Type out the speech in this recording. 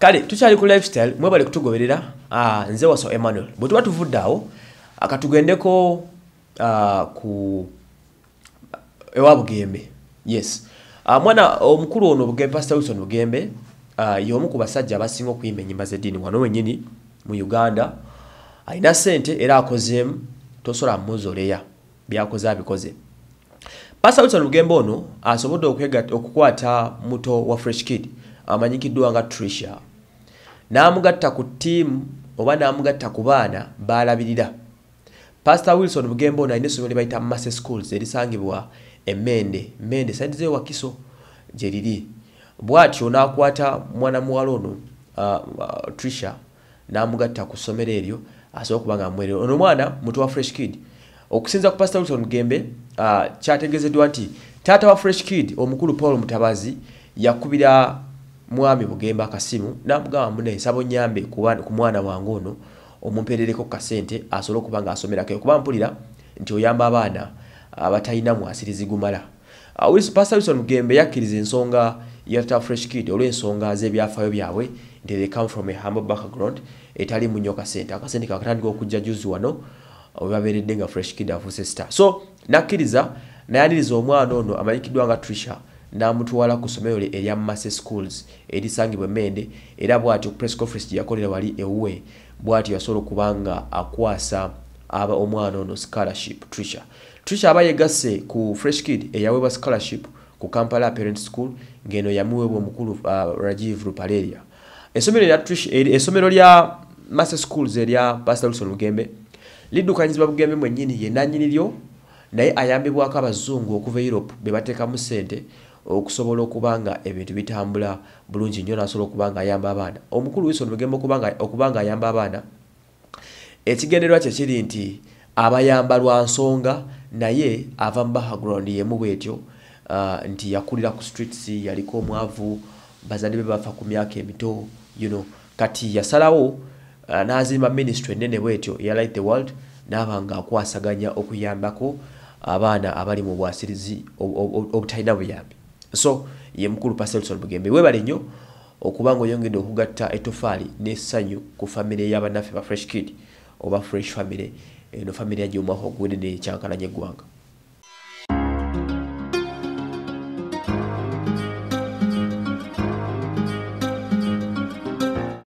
kale tuchali ku lifestyle mwebale kutugoberera uh, nze waso emmanuel bwetuba tuvuddeawo akatugendeko ah, uh, ah, ku ewa bugembe yes uh, mwana omukulu ono bugembe pastor wilson bugembe uh, y'omu ku basajja abasinga okuyimba ennyimba z'eddiini wano wenyini mu uganda alina ssente era akozeemu tosobola muzoleya byakoze abikoze pastor wilson bugembe ono asobodde okukwata muto wa fresh kid amanyikiddwa nga tricia n'amugatta ku ttiimu oba n'amugatta ku baana baalabirira pastor wilson bugembo ono alina essomero libayita mass schools erisangibwa emmende mmende sadize wakiso gye riri bw'atyo n'akwata mwana muwala ono uh, uh, trisha n'amugatta ku ssomero eryo asobola kuba nga amuwerera ono omwana mutwa fresh kid okusinza ku pastor wilson gembe uh, kyategezeddwa nti taata wa fresh kid omukulu paul mutabazi yakubira mwami bugemba akasimu namugamba mune nsaba onyambe ku mwana wange ono omumpeerereko kukasente asobole okuba ngaasomerako okuba mpulira nti oyamba abaana abatalina mwasiri zigumala ah, pastorison mugembe yakkiriza ensonga yata fresh kid olw'ensonga z'ebyafaayo byabwe nti they come from a humble background etali munyo kasente akasente kakatandika okujja juzi wano webabeeredde nga fresh kid afuse star so nakkiriza nayaniriza omwana ono amanyikiddwa nga trisha n'amutwala ku ssomero lye erya masse schools erisangibwa emende era bw'atyo press conference gyeyakolera wali ewuwe bw'atyo yasobola okuba nga akwasa aba omwana ono scholarship trisha trisha aba yegasse ku fresh kid eyaweebwa scholarship ku kampala parent school ng'eno yamuweebwa omukulu uh, rajiv rupaleria essomero lya trisha er, essomero lya masse schools erya pasta wilson lugembe liddukanyizibwa bugembe mwennyini ye nannyini lyo naye ayambibwako abazungu okuva europe bebateekamu ssente okusobola okuba nga ebintu bitambula bulungi nnyo nasobola okuba nga ayamba abaana omukulu wiso nugemba okuba nga ayamba abaana ekigenderwa kye kiri nti abayamba lwa nsonga naye ava mu background yemu bwetyo uh, nti yakulira ku streets yaliko omwavu bazadde be bafa ku myaka emito you know kati yasalawo uh, n'azimba ministry enene bwetyo yalight the world naaba nga akwasaganya okuyambako abaana abali mu bwasirizi obutalina buyambi so ye mukulu paselson bugembe webale nnyo okuba ng'oyongedde okugatta etofaali n'essanyu ku famire y'abannaffe ba fresh kid oba fresh famire eno famire yagyomwaka oguwedde necyankalanye eggwanga